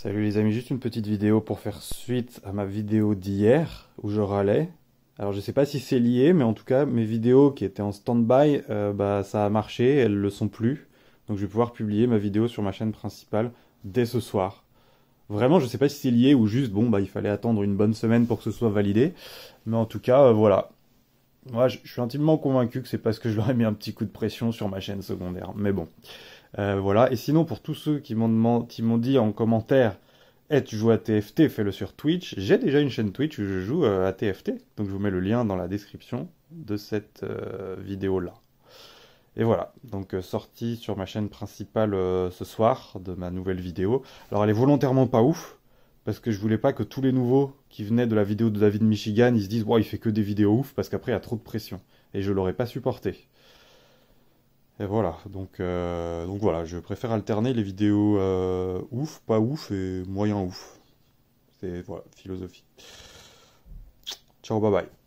Salut les amis, juste une petite vidéo pour faire suite à ma vidéo d'hier où je râlais. Alors je sais pas si c'est lié, mais en tout cas mes vidéos qui étaient en standby, by euh, bah, ça a marché, elles le sont plus. Donc je vais pouvoir publier ma vidéo sur ma chaîne principale dès ce soir. Vraiment, je sais pas si c'est lié ou juste bon bah il fallait attendre une bonne semaine pour que ce soit validé, mais en tout cas euh, voilà. Moi, je, suis intimement convaincu que c'est parce que je leur ai mis un petit coup de pression sur ma chaîne secondaire. Mais bon. Euh, voilà. Et sinon, pour tous ceux qui m'ont dit en commentaire, hey, eh, tu joues à TFT, fais-le sur Twitch. J'ai déjà une chaîne Twitch où je joue euh, à TFT. Donc, je vous mets le lien dans la description de cette euh, vidéo-là. Et voilà, donc sortie sur ma chaîne principale ce soir de ma nouvelle vidéo. Alors elle est volontairement pas ouf, parce que je voulais pas que tous les nouveaux qui venaient de la vidéo de David Michigan, ils se disent ouais, il fait que des vidéos ouf parce qu'après il y a trop de pression et je l'aurais pas supporté. Et voilà, donc, euh, donc voilà, je préfère alterner les vidéos euh, ouf, pas ouf et moyen ouf. C'est voilà, philosophie. Ciao, bye bye.